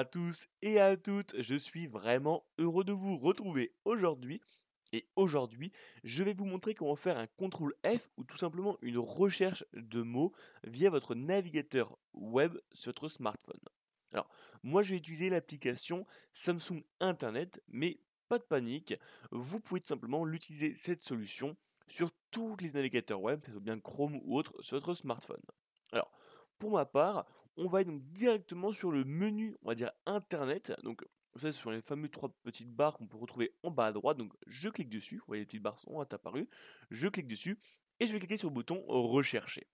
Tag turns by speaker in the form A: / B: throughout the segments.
A: à tous et à toutes, je suis vraiment heureux de vous retrouver aujourd'hui. Et aujourd'hui, je vais vous montrer comment faire un contrôle F ou tout simplement une recherche de mots via votre navigateur web sur votre smartphone. Alors, moi je vais utiliser l'application Samsung Internet, mais pas de panique, vous pouvez tout simplement l'utiliser cette solution sur tous les navigateurs web, bien Chrome ou autre, sur votre smartphone pour ma part, on va donc directement sur le menu, on va dire internet. Donc ça, ce sont les fameux trois petites barres qu'on peut retrouver en bas à droite. Donc je clique dessus, vous voyez les petites barres sont apparues. Je clique dessus et je vais cliquer sur le bouton rechercher.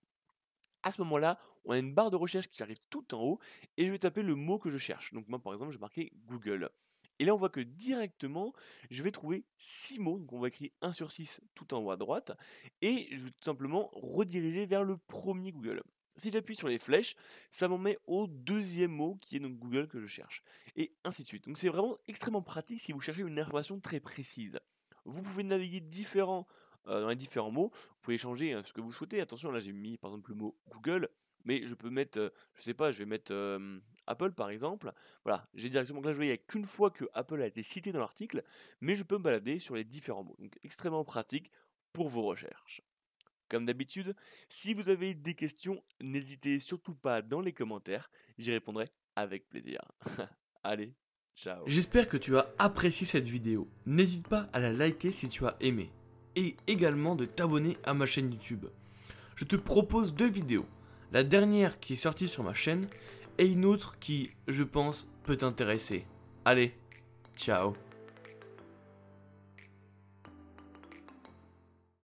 A: À ce moment-là, on a une barre de recherche qui arrive tout en haut et je vais taper le mot que je cherche. Donc moi par exemple, je vais marquer Google. Et là, on voit que directement, je vais trouver six mots. Donc, on va écrire 1 sur 6 tout en haut à droite. Et je vais tout simplement rediriger vers le premier Google. Si j'appuie sur les flèches, ça m'en met au deuxième mot qui est donc Google que je cherche. Et ainsi de suite. Donc c'est vraiment extrêmement pratique si vous cherchez une information très précise. Vous pouvez naviguer différents, euh, dans les différents mots. Vous pouvez changer euh, ce que vous souhaitez. Attention, là j'ai mis par exemple le mot Google. Mais je peux mettre, je euh, je sais pas, je vais mettre Apple par exemple. Voilà, j'ai directement, là je voyais qu'une fois que Apple a été cité dans l'article, mais je peux me balader sur les différents mots. Donc extrêmement pratique pour vos recherches. Comme d'habitude, si vous avez des questions, n'hésitez surtout pas dans les commentaires, j'y répondrai avec plaisir. Allez, ciao J'espère que tu as apprécié cette vidéo. N'hésite pas à la liker si tu as aimé. Et également de t'abonner à ma chaîne YouTube. Je te propose deux vidéos. La dernière qui est sortie sur ma chaîne et une autre qui, je pense, peut t'intéresser. Allez, ciao